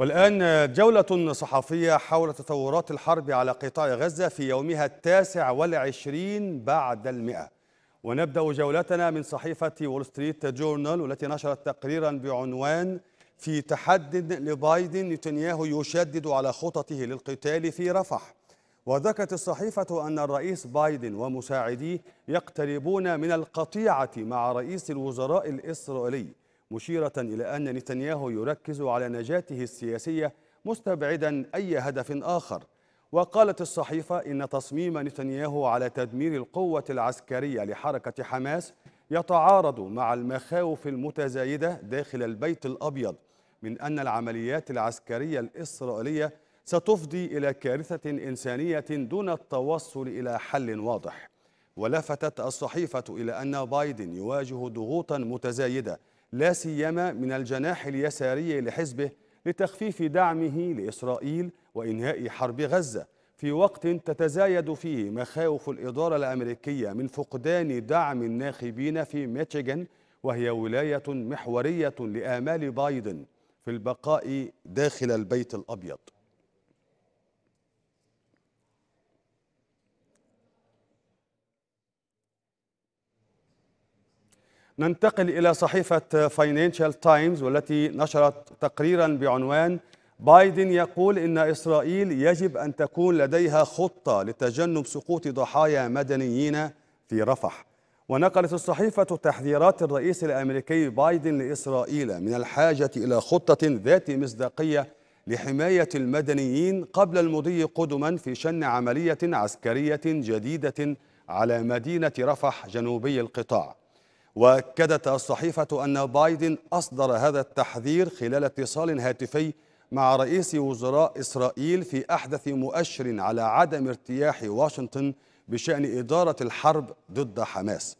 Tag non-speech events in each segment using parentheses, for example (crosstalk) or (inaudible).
والآن جولة صحفية حول تطورات الحرب على قطاع غزة في يومها التاسع والعشرين بعد المئة ونبدأ جولتنا من صحيفة وول ستريت جورنال والتي نشرت تقريرا بعنوان في تحد لبايدن نتنياهو يشدد على خططه للقتال في رفح وذكرت الصحيفة أن الرئيس بايدن ومساعديه يقتربون من القطيعة مع رئيس الوزراء الإسرائيلي مشيرة إلى أن نتنياهو يركز على نجاته السياسية مستبعدا أي هدف آخر وقالت الصحيفة إن تصميم نتنياهو على تدمير القوة العسكرية لحركة حماس يتعارض مع المخاوف المتزايدة داخل البيت الأبيض من أن العمليات العسكرية الإسرائيلية ستفضي إلى كارثة إنسانية دون التوصل إلى حل واضح ولفتت الصحيفة إلى أن بايدن يواجه ضغوطا متزايدة لا سيما من الجناح اليساري لحزبه لتخفيف دعمه لإسرائيل وإنهاء حرب غزة في وقت تتزايد فيه مخاوف الإدارة الأمريكية من فقدان دعم الناخبين في ميشيغان وهي ولاية محورية لآمال بايدن في البقاء داخل البيت الأبيض ننتقل إلى صحيفة فاينانشال تايمز والتي نشرت تقريرا بعنوان بايدن يقول إن إسرائيل يجب أن تكون لديها خطة لتجنب سقوط ضحايا مدنيين في رفح ونقلت الصحيفة تحذيرات الرئيس الأمريكي بايدن لإسرائيل من الحاجة إلى خطة ذات مصداقية لحماية المدنيين قبل المضي قدما في شن عملية عسكرية جديدة على مدينة رفح جنوبي القطاع واكدت الصحيفه ان بايدن اصدر هذا التحذير خلال اتصال هاتفي مع رئيس وزراء اسرائيل في احدث مؤشر على عدم ارتياح واشنطن بشان اداره الحرب ضد حماس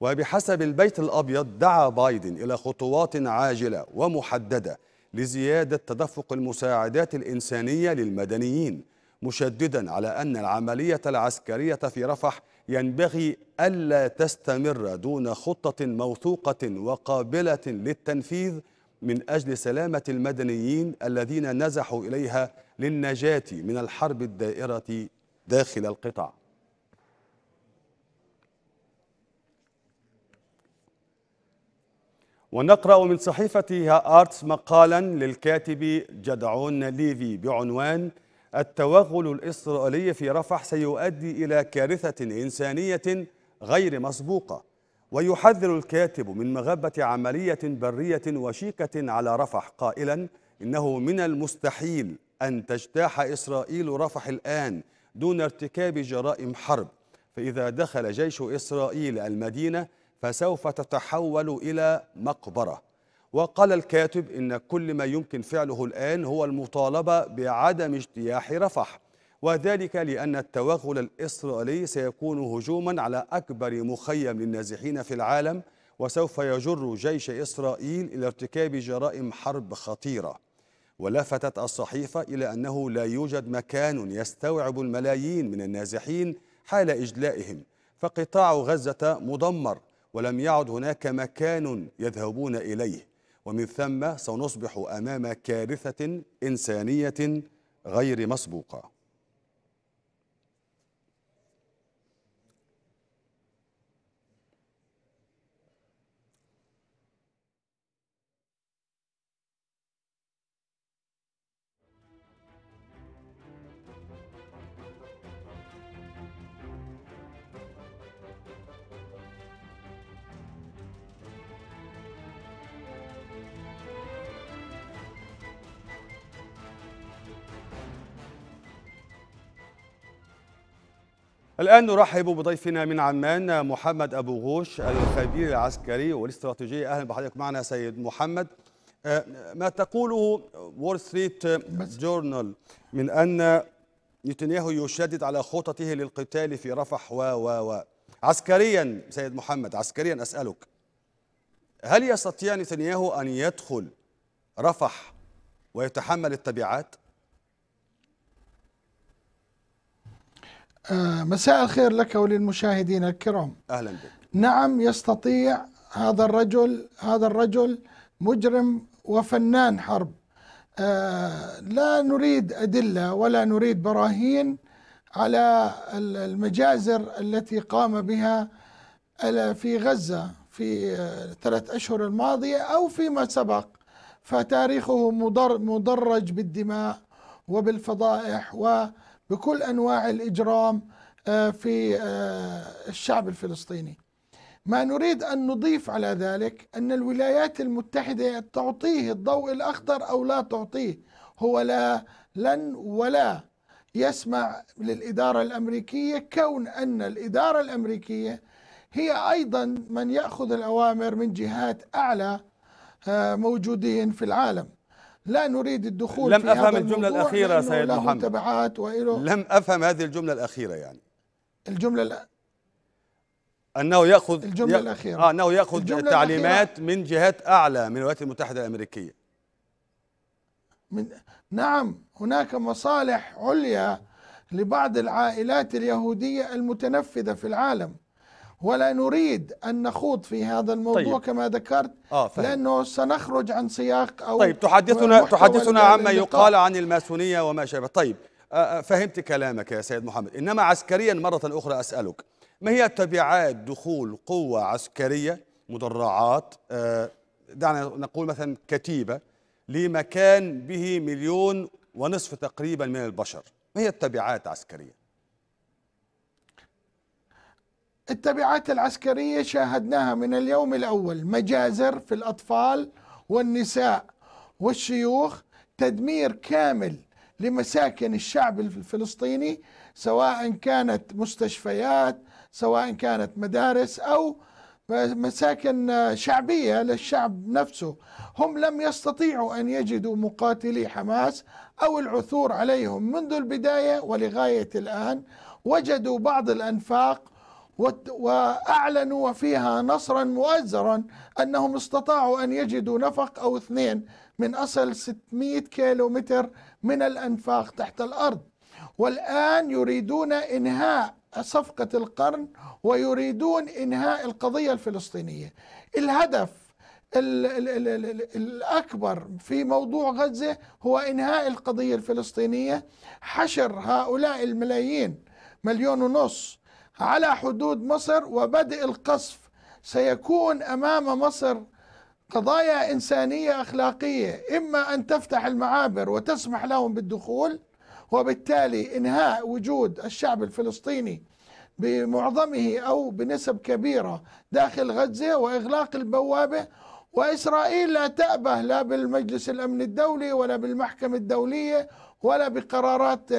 وبحسب البيت الابيض دعا بايدن الى خطوات عاجله ومحدده لزياده تدفق المساعدات الانسانيه للمدنيين مشددا على ان العمليه العسكريه في رفح ينبغي ألا تستمر دون خطة موثوقة وقابلة للتنفيذ من أجل سلامة المدنيين الذين نزحوا إليها للنجاة من الحرب الدائرة داخل القطاع ونقرأ من صحيفة هارتس مقالا للكاتب جدعون ليفي بعنوان التوغل الإسرائيلي في رفح سيؤدي إلى كارثة إنسانية غير مسبوقة ويحذر الكاتب من مغبة عملية برية وشيكة على رفح قائلا إنه من المستحيل أن تجتاح إسرائيل رفح الآن دون ارتكاب جرائم حرب فإذا دخل جيش إسرائيل المدينة فسوف تتحول إلى مقبرة وقال الكاتب إن كل ما يمكن فعله الآن هو المطالبة بعدم اجتياح رفح وذلك لأن التوغل الإسرائيلي سيكون هجوما على أكبر مخيم للنازحين في العالم وسوف يجر جيش إسرائيل إلى ارتكاب جرائم حرب خطيرة ولفتت الصحيفة إلى أنه لا يوجد مكان يستوعب الملايين من النازحين حال إجلائهم فقطاع غزة مدمر ولم يعد هناك مكان يذهبون إليه ومن ثم سنصبح امام كارثه انسانيه غير مسبوقه الآن نرحب بضيفنا من عمان محمد أبو غوش الخبير العسكري والاستراتيجي أهلا بحضرتك معنا سيد محمد آه، ما تقوله وول ستريت جورنال من أن نتنياهو يشدد على خططه للقتال في رفح و و و عسكريا سيد محمد عسكريا أسألك هل يستطيع نتنياهو أن يدخل رفح ويتحمل التبعات؟ آه، مساء الخير لك وللمشاهدين الكرام اهلا بك نعم يستطيع هذا الرجل هذا الرجل مجرم وفنان حرب آه، لا نريد ادله ولا نريد براهين على المجازر التي قام بها في غزه في آه، ثلاث اشهر الماضيه او فيما سبق فتاريخه مدرج بالدماء وبالفضائح و بكل انواع الاجرام آه، في آه، الشعب الفلسطيني. ما نريد ان نضيف على ذلك ان الولايات المتحده تعطيه الضوء الاخضر او لا تعطيه، هو لا لن ولا يسمع للاداره الامريكيه كون ان الاداره الامريكيه هي ايضا من ياخذ الاوامر من جهات اعلى آه، موجودين في العالم. لا نريد الدخول لم في أفهم هذا الجملة الأخيرة سيد محمد تبعات وإله لم أفهم هذه الجملة الأخيرة يعني الجملة لا أنه يأخذ الجملة ي... الأخيرة آه أنه يأخذ تعليمات من جهات أعلى من الولايات المتحدة الأمريكية من نعم هناك مصالح عليا لبعض العائلات اليهودية المتنفذة في العالم ولا نريد أن نخوض في هذا الموضوع طيب. كما ذكرت آه لأنه سنخرج عن سياق أو طيب تحدثنا تحدثنا عما يقال عن الماسونية وما شابه طيب آه، آه، فهمت كلامك يا سيد محمد إنما عسكريا مرة أخرى أسألك ما هي تبعات دخول قوة عسكرية مدرعات آه، دعنا نقول مثلا كتيبة لمكان به مليون ونصف تقريبا من البشر ما هي التبعات عسكريا التبعات العسكرية شاهدناها من اليوم الأول مجازر في الأطفال والنساء والشيوخ تدمير كامل لمساكن الشعب الفلسطيني سواء كانت مستشفيات سواء كانت مدارس أو مساكن شعبية للشعب نفسه هم لم يستطيعوا أن يجدوا مقاتلي حماس أو العثور عليهم منذ البداية ولغاية الآن وجدوا بعض الأنفاق واعلنوا فيها نصرا مؤزرا انهم استطاعوا ان يجدوا نفق او اثنين من اصل 600 كيلو متر من الانفاق تحت الارض والان يريدون انهاء صفقه القرن ويريدون انهاء القضيه الفلسطينيه الهدف الأكبر في موضوع غزة هو إنهاء القضية الفلسطينية حشر هؤلاء الملايين مليون ونص على حدود مصر وبدء القصف سيكون امام مصر قضايا انسانيه اخلاقيه اما ان تفتح المعابر وتسمح لهم بالدخول وبالتالي انهاء وجود الشعب الفلسطيني بمعظمه او بنسب كبيره داخل غزه واغلاق البوابه واسرائيل لا تأبه لا بالمجلس الامن الدولي ولا بالمحكمه الدوليه ولا بقرارات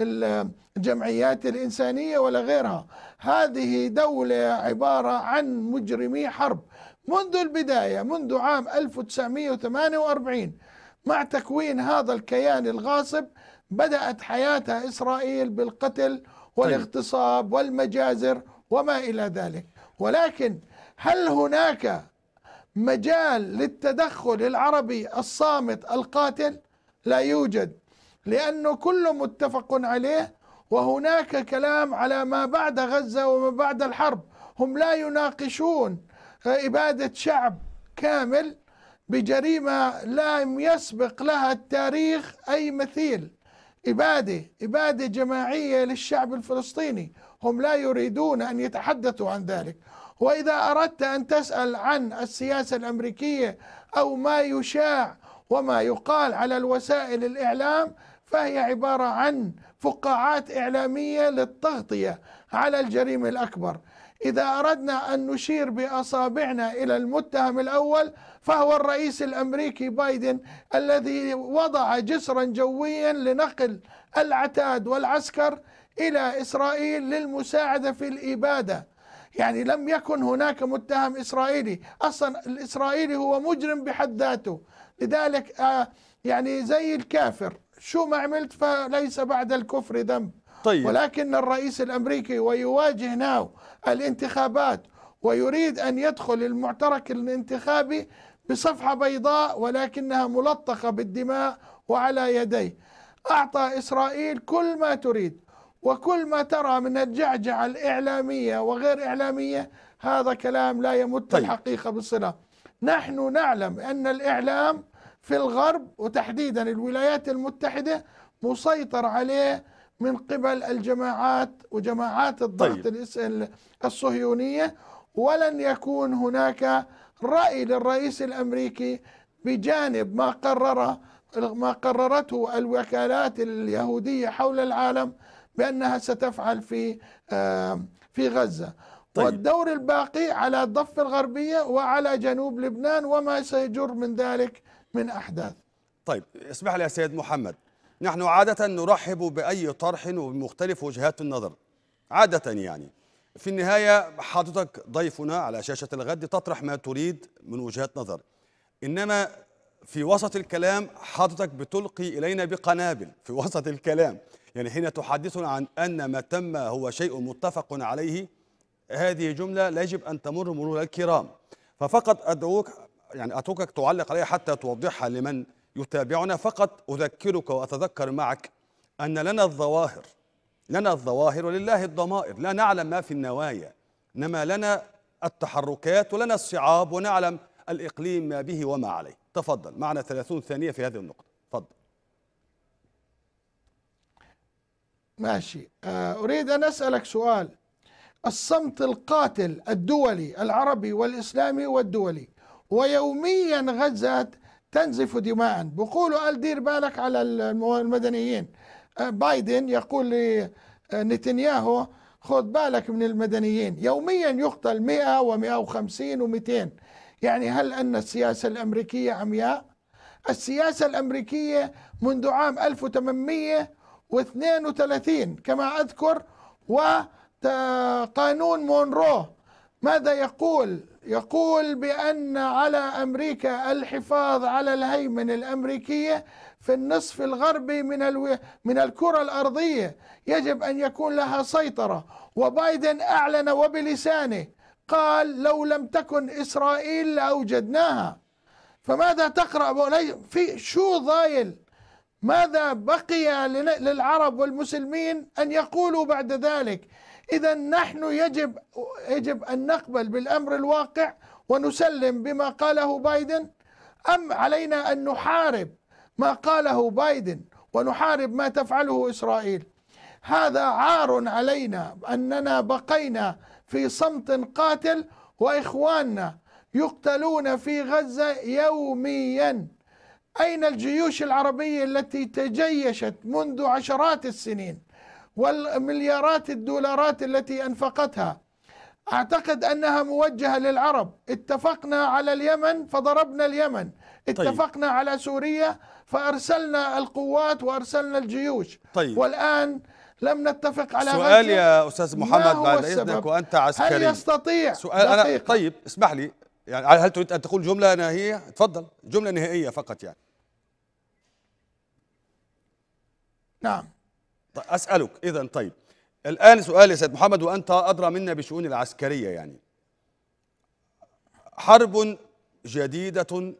الجمعيات الإنسانية ولا غيرها هذه دولة عبارة عن مجرمي حرب منذ البداية منذ عام 1948 مع تكوين هذا الكيان الغاصب بدأت حياتها إسرائيل بالقتل والاغتصاب طيب. والمجازر وما إلى ذلك ولكن هل هناك مجال للتدخل العربي الصامت القاتل لا يوجد لأنه كله متفق عليه وهناك كلام على ما بعد غزة وما بعد الحرب هم لا يناقشون آه، إبادة شعب كامل بجريمة لم يسبق لها التاريخ أي مثيل إبادة إبادة جماعية للشعب الفلسطيني هم لا يريدون أن يتحدثوا عن ذلك وإذا أردت أن تسأل عن السياسة الأمريكية أو ما يشاع وما يقال على الوسائل الإعلام فهي عبارة عن فقاعات إعلامية للتغطية على الجريمة الأكبر إذا أردنا أن نشير بأصابعنا إلى المتهم الأول فهو الرئيس الأمريكي بايدن الذي وضع جسرا جويا لنقل العتاد والعسكر إلى إسرائيل للمساعدة في الإبادة يعني لم يكن هناك متهم إسرائيلي أصلا الإسرائيلي هو مجرم بحد ذاته لذلك آه، يعني زي الكافر شو ما عملت فليس بعد الكفر ذنب طيب. ولكن الرئيس الامريكي ويواجه ناو الانتخابات ويريد ان يدخل المعترك الانتخابي بصفحه بيضاء ولكنها ملطخه بالدماء وعلى يديه. اعطى اسرائيل كل ما تريد وكل ما ترى من الجعجعه الاعلاميه وغير اعلاميه هذا كلام لا يمت طيب. الحقيقه بالصله. نحن نعلم ان الاعلام في الغرب وتحديدا الولايات المتحدة مسيطر عليه من قبل الجماعات وجماعات الضغط طيب. الصهيونية ولن يكون هناك رأي للرئيس الأمريكي بجانب ما قرره ما قررته الوكالات اليهودية حول العالم بأنها ستفعل في آه، في غزة طيب. والدور الباقي على الضفة الغربية وعلى جنوب لبنان وما سيجر من ذلك من أحداث طيب اسمح لي يا سيد محمد نحن عادة نرحب بأي طرح ومختلف وجهات النظر عادة يعني في النهاية حضرتك ضيفنا على شاشة الغد تطرح ما تريد من وجهات نظر إنما في وسط الكلام حضرتك بتلقي إلينا بقنابل في (laughs) وسط الكلام يعني حين تحدثنا عن أن ما تم هو شيء متفق عليه هذه جملة لا يجب أن تمر مرور الكرام ففقط أدعوك يعني اتركك تعلق عليها حتى توضحها لمن يتابعنا فقط اذكرك واتذكر معك ان لنا الظواهر لنا الظواهر ولله الضمائر لا نعلم ما في النوايا انما لنا التحركات ولنا الصعاب ونعلم الاقليم ما به وما عليه تفضل معنا 30 ثانيه في هذه النقطه تفضل ماشي آه، اريد ان اسالك سؤال الصمت القاتل الدولي العربي والاسلامي والدولي ويوميا غزة تنزف دماء بقولوا قال دير بالك على المدنيين أه، بايدن يقول لنتنياهو أه، خذ بالك من المدنيين يوميا يقتل 100 و150 و200 يعني هل أن السياسة الأمريكية عمياء؟ السياسة الأمريكية منذ عام 1832 كما أذكر وقانون مونرو ماذا يقول يقول بأن على أمريكا الحفاظ على الهيمنة الأمريكية في النصف الغربي من الو... من الكرة الأرضية يجب أن يكون لها سيطرة وبايدن أعلن وبلسانه قال لو لم تكن إسرائيل لأوجدناها فماذا تقرأ في شو ضايل ماذا بقي للعرب والمسلمين أن يقولوا بعد ذلك اذا نحن يجب يجب ان نقبل بالامر الواقع ونسلم بما قاله بايدن ام علينا ان نحارب ما قاله بايدن ونحارب ما تفعله اسرائيل هذا عار علينا اننا بقينا في صمت قاتل واخواننا يقتلون في غزه يوميا اين الجيوش العربيه التي تجيشت منذ عشرات السنين والمليارات الدولارات التي انفقتها اعتقد انها موجهه للعرب اتفقنا على اليمن فضربنا اليمن طيب. اتفقنا طيب. على سوريا فارسلنا القوات وارسلنا الجيوش طيب. والان لم نتفق على سؤال يا استاذ محمد بعد اذنك وانت عسكري هل يستطيع سؤال انا طيب اسمح لي يعني هل تريد ان تقول جمله نهائيه تفضل جمله نهائيه فقط يعني نعم طيب، اسالك اذا طيب الان سؤال يا سيد محمد وانت ادرى منا بشؤون العسكريه يعني حرب جديده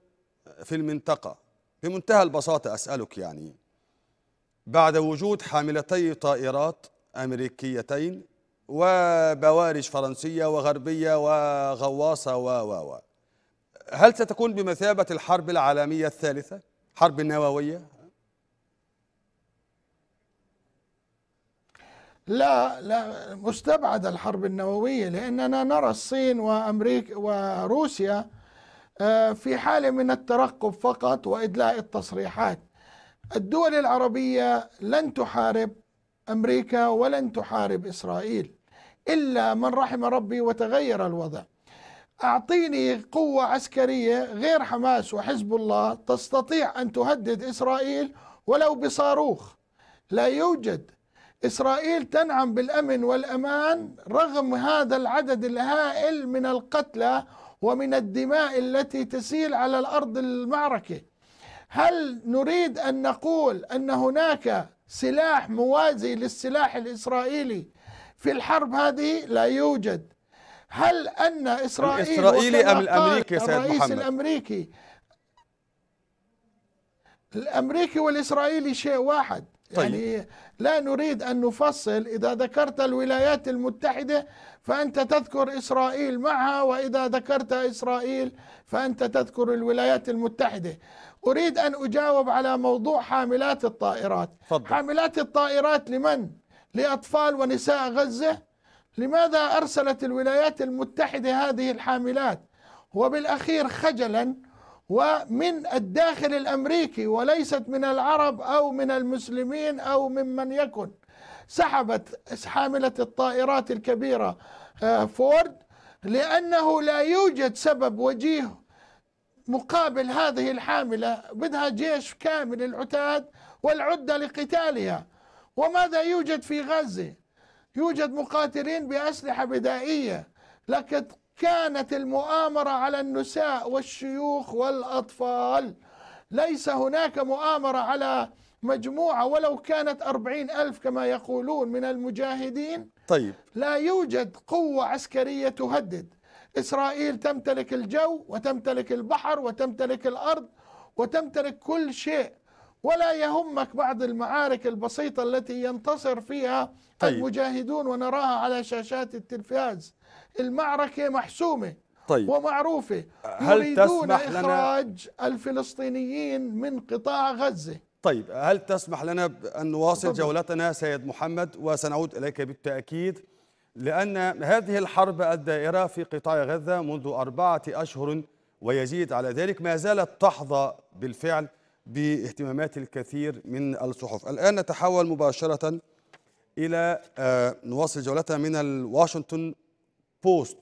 في المنطقه بمنتهى البساطه اسالك يعني بعد وجود حاملتي طائرات امريكيتين وبوارج فرنسيه وغربيه وغواصه و و و هل ستكون بمثابه الحرب العالميه الثالثه حرب نوويه لا لا مستبعد الحرب النووية لأننا نرى الصين وأمريكا وروسيا آه، في حالة من الترقب فقط وإدلاء التصريحات الدول العربية لن تحارب أمريكا ولن تحارب إسرائيل إلا من رحم ربي وتغير الوضع أعطيني قوة عسكرية غير حماس وحزب الله تستطيع أن تهدد إسرائيل ولو بصاروخ لا يوجد إسرائيل تنعم بالأمن والأمان رغم هذا العدد الهائل من القتلى ومن الدماء التي تسيل على الأرض المعركة هل نريد أن نقول أن هناك سلاح موازي للسلاح الإسرائيلي في الحرب هذه لا يوجد هل أن إسرائيل الإسرائيلي أم الأمريكي سيد الرئيس محمد الأمريكي الأمريكي والإسرائيلي شيء واحد طيب. يعني لا نريد أن نفصل إذا ذكرت الولايات المتحدة فأنت تذكر إسرائيل معها وإذا ذكرت إسرائيل فأنت تذكر الولايات المتحدة أريد أن أجاوب على موضوع حاملات الطائرات فضل. حاملات الطائرات لمن؟ لأطفال ونساء غزة لماذا أرسلت الولايات المتحدة هذه الحاملات؟ وبالأخير خجلاً ومن الداخل الامريكي وليست من العرب او من المسلمين او ممن يكن سحبت حامله الطائرات الكبيره آه، فورد لانه لا يوجد سبب وجيه مقابل هذه الحامله بدها جيش كامل العتاد والعده لقتالها وماذا يوجد في غزه؟ يوجد مقاتلين باسلحه بدائيه لكن كانت المؤامرة على النساء والشيوخ والأطفال ليس هناك مؤامرة على مجموعة ولو كانت أربعين ألف كما يقولون من المجاهدين طيب لا يوجد قوة عسكرية تهدد إسرائيل تمتلك الجو وتمتلك البحر وتمتلك الأرض وتمتلك كل شيء ولا يهمك بعض المعارك البسيطة التي ينتصر فيها طيب. المجاهدون ونراها على شاشات التلفاز المعركة محسومة طيب. ومعروفة هل يريدون تسمح إخراج لنا؟ الفلسطينيين من قطاع غزة طيب هل تسمح لنا أن نواصل طبعا. جولتنا سيد محمد وسنعود إليك بالتأكيد لأن هذه الحرب الدائرة في قطاع غزة منذ أربعة أشهر ويزيد على ذلك ما زالت تحظى بالفعل باهتمامات الكثير من الصحف الآن نتحول مباشرة إلى آه، نواصل جولتنا من الواشنطن بوست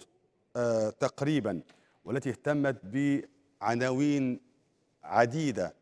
آه، تقريبا والتي اهتمت بعناوين عديدة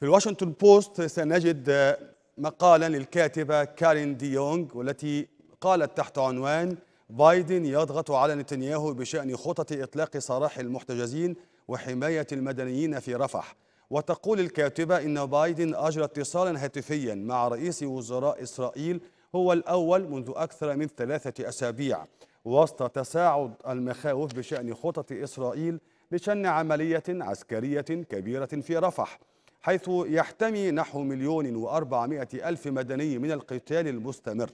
في الواشنطن بوست سنجد آه، مقالا للكاتبة كارين ديونغ والتي قالت تحت عنوان بايدن يضغط على نتنياهو بشأن خطط إطلاق سراح المحتجزين وحماية المدنيين في رفح وتقول الكاتبة إن بايدن أجرى اتصالا هاتفيا مع رئيس وزراء إسرائيل هو الأول منذ أكثر من ثلاثة أسابيع وسط تساعد المخاوف بشأن خطط إسرائيل لشن عملية عسكرية كبيرة في رفح حيث يحتمي نحو مليون وأربعمائة ألف مدني من القتال المستمر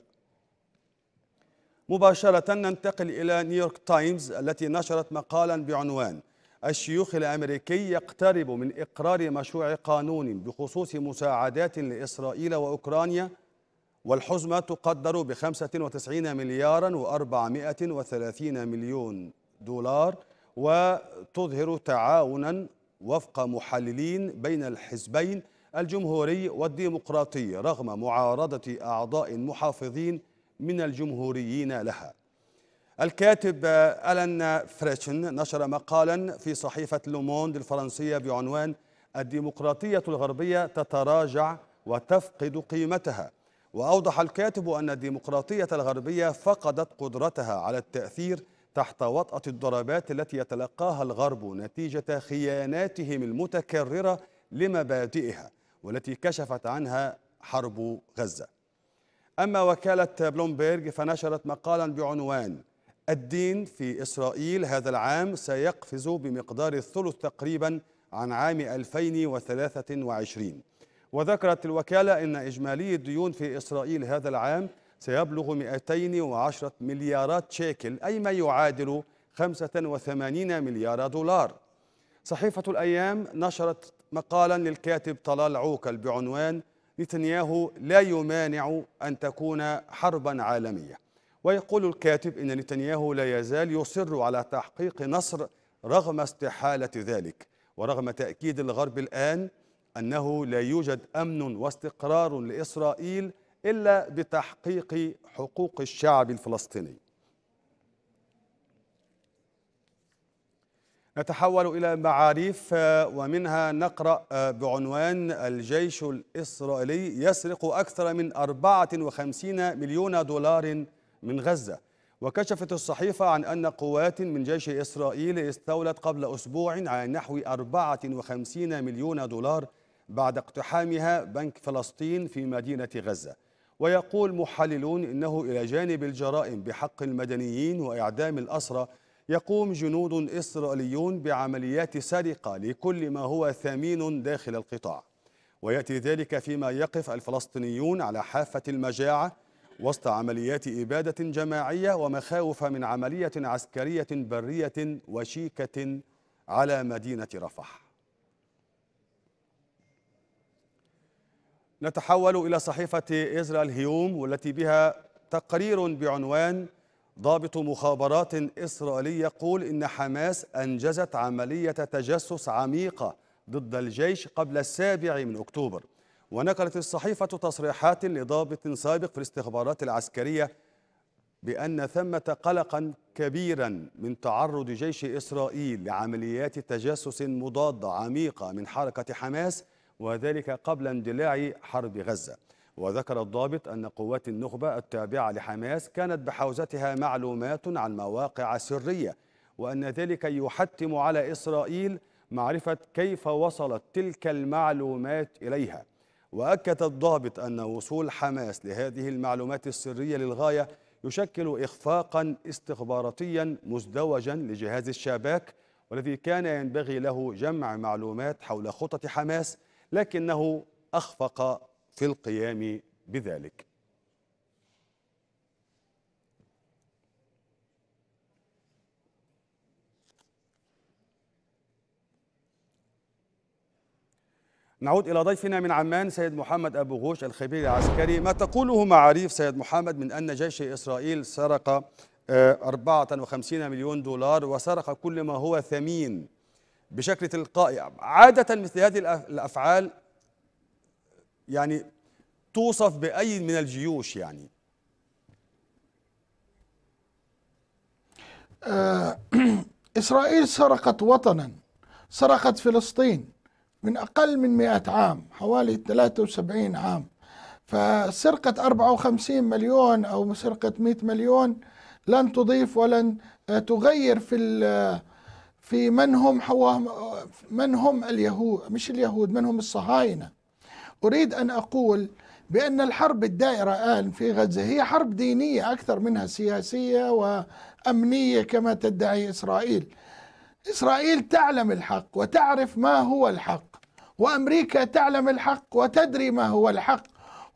مباشرة ننتقل إلى نيويورك تايمز التي نشرت مقالا بعنوان الشيوخ الأمريكي يقترب من إقرار مشروع قانون بخصوص مساعدات لإسرائيل وأوكرانيا والحزمة تقدر ب 95 مليارا و430 مليون دولار وتظهر تعاونا وفق محللين بين الحزبين الجمهوري والديمقراطي رغم معارضة أعضاء محافظين من الجمهوريين لها الكاتب ألان فريتشن نشر مقالا في صحيفة لوموند الفرنسية بعنوان الديمقراطية الغربية تتراجع وتفقد قيمتها وأوضح الكاتب أن الديمقراطية الغربية فقدت قدرتها على التأثير تحت وطأة الضربات التي يتلقاها الغرب نتيجة خياناتهم المتكررة لمبادئها والتي كشفت عنها حرب غزة أما وكالة بلومبيرج فنشرت مقالا بعنوان الدين في إسرائيل هذا العام سيقفز بمقدار الثلث تقريبا عن عام 2023 وذكرت الوكالة أن إجمالي الديون في إسرائيل هذا العام سيبلغ 210 مليارات شيكل أي ما يعادل 85 مليار دولار صحيفة الأيام نشرت مقالا للكاتب طلال عوكل بعنوان نتنياهو لا يمانع أن تكون حربا عالمية ويقول الكاتب إن نتنياهو لا يزال يصر على تحقيق نصر رغم استحالة ذلك ورغم تأكيد الغرب الآن أنه لا يوجد أمن واستقرار لإسرائيل إلا بتحقيق حقوق الشعب الفلسطيني نتحول إلى معاريف آه، ومنها نقرأ آه، بعنوان الجيش الإسرائيلي يسرق أكثر من 54 مليون دولار من غزة وكشفت الصحيفة عن أن قوات من جيش إسرائيل استولت قبل أسبوع على نحو 54 مليون دولار بعد اقتحامها بنك فلسطين في مدينة غزة ويقول محللون إنه إلى جانب الجرائم بحق المدنيين وإعدام الأسرى يقوم جنود إسرائيليون بعمليات سرقة لكل ما هو ثمين داخل القطاع ويأتي ذلك فيما يقف الفلسطينيون على حافة المجاعة وسط عمليات إبادة جماعية ومخاوف من عملية عسكرية برية وشيكة على مدينة رفح نتحول إلى صحيفة إزرائيل هيوم والتي بها تقرير بعنوان ضابط مخابرات إسرائيلي يقول إن حماس أنجزت عملية تجسس عميقة ضد الجيش قبل السابع من أكتوبر ونقلت الصحيفة تصريحات لضابط سابق في الاستخبارات العسكرية بأن ثمة قلقا كبيرا من تعرض جيش إسرائيل لعمليات تجسس مضادة عميقة من حركة حماس وذلك قبل اندلاع حرب غزة وذكر الضابط أن قوات النخبة التابعة لحماس كانت بحوزتها معلومات عن مواقع سرية وأن ذلك يحتم على إسرائيل معرفة كيف وصلت تلك المعلومات إليها وأكد الضابط أن وصول حماس لهذه المعلومات السرية للغاية يشكل إخفاقا استخباراتيا مزدوجا لجهاز الشباك والذي كان ينبغي له جمع معلومات حول خطط حماس لكنه أخفق في القيام بذلك نعود إلى ضيفنا من عمان سيد محمد أبو غوش الخبير العسكري ما تقوله معاريف سيد محمد من أن جيش إسرائيل سرق 54 آه، مليون دولار وسرق كل ما هو ثمين بشكل تلقائي عادة مثل هذه الأفعال يعني توصف بأي من الجيوش يعني آه (clears throat) إسرائيل سرقت وطنا سرقت فلسطين من أقل من 100 عام حوالي 73 عام فسرقة 54 مليون أو سرقة 100 مليون لن تضيف ولن آه، تغير في آه، في من هم حوا آه، من هم اليهود مش اليهود من هم الصهاينه أريد أن أقول بأن الحرب الدائرة الآن في غزة هي حرب دينية أكثر منها سياسية وأمنية كما تدعي إسرائيل إسرائيل تعلم الحق وتعرف ما هو الحق وأمريكا تعلم الحق وتدري ما هو الحق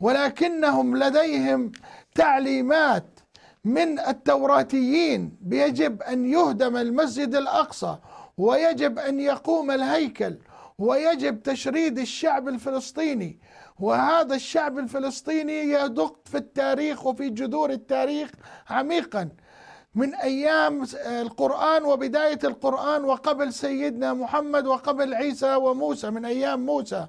ولكنهم لديهم تعليمات من التوراتيين يجب أن يهدم المسجد الأقصى ويجب أن يقوم الهيكل ويجب تشريد الشعب الفلسطيني وهذا الشعب الفلسطيني يدق في التاريخ وفي جذور التاريخ عميقا من ايام القران وبدايه القران وقبل سيدنا محمد وقبل عيسى وموسى من ايام موسى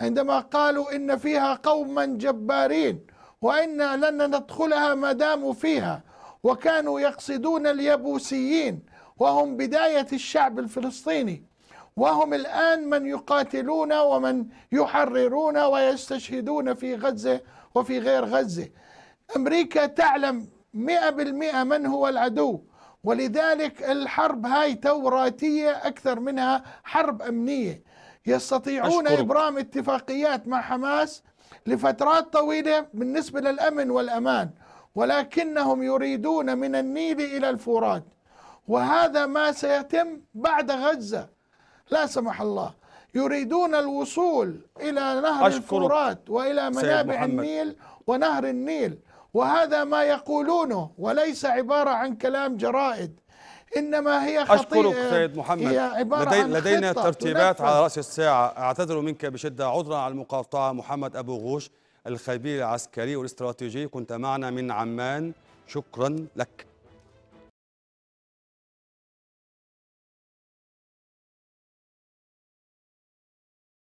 عندما قالوا ان فيها قوما جبارين وانا لن ندخلها ما داموا فيها وكانوا يقصدون اليبوسيين وهم بدايه الشعب الفلسطيني وهم الآن من يقاتلون ومن يحررون ويستشهدون في غزة وفي غير غزة أمريكا تعلم مئة بالمئة من هو العدو ولذلك الحرب هاي توراتية أكثر منها حرب أمنية يستطيعون أشكرك. إبرام اتفاقيات مع حماس لفترات طويلة بالنسبة للأمن والأمان ولكنهم يريدون من النيل إلى الفرات وهذا ما سيتم بعد غزة لا سمح الله يريدون الوصول إلى نهر الفرات وإلى منابع النيل ونهر النيل وهذا ما يقولونه وليس عبارة عن كلام جرائد انما هي خطيئه اشكرك سيد محمد هي عبارة لدي عن لدينا ترتيبات على راس الساعه اعتذر منك بشده عذرا على المقاطعه محمد ابو غوش الخبير العسكري والاستراتيجي كنت معنا من عمان شكرا لك